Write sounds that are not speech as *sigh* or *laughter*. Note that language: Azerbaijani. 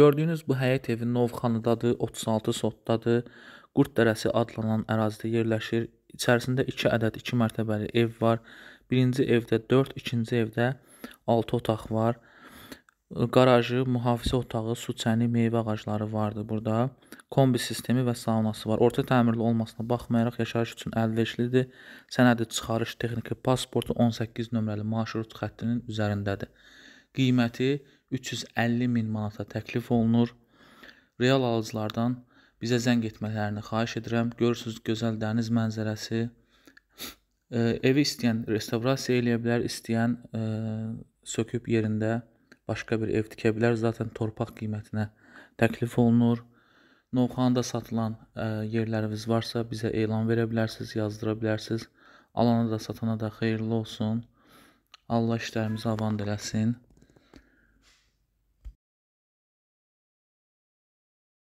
Gördüyünüz bu həyət evi Novxanıdadır, 36 sotdadır. Qurd dərəsi adlanan ərazidə yerləşir. İçərisində 2 ədəd 2 mərtəbəli ev var. Birinci evdə 4, ikinci evdə 6 otaq var. Qarajı, mühafizə otağı, su çəni, meyvə ağacları vardı burada. Kombi sistemi və saunası var. Orta təmirli olmasına baxmayaraq yaşayış üçün əlverişlidir. Sənədi çıxarış texniki pasportu 18 nömrəli marşrut xəttinin üzərindədir. Qiyməti 350 min manata təklif olunur. Real alıcılardan bizə zəng etmələrini xahiş edirəm. Görürsüz gözəl dəniz mənzərəsi. *laughs* E, evi istəyən restavrasiya eləyə bilər, istəyən e, söküb yerində başqa bir ev tikə bilər. Zaten torpaq qiymətinə təklif olunur. Novxanada satılan e, yerləriniz varsa bizə elan verə bilərsiniz, yazdıra bilərsiniz. Alana da satana da xeyirli olsun. Allah işlərimizi avand eləsin.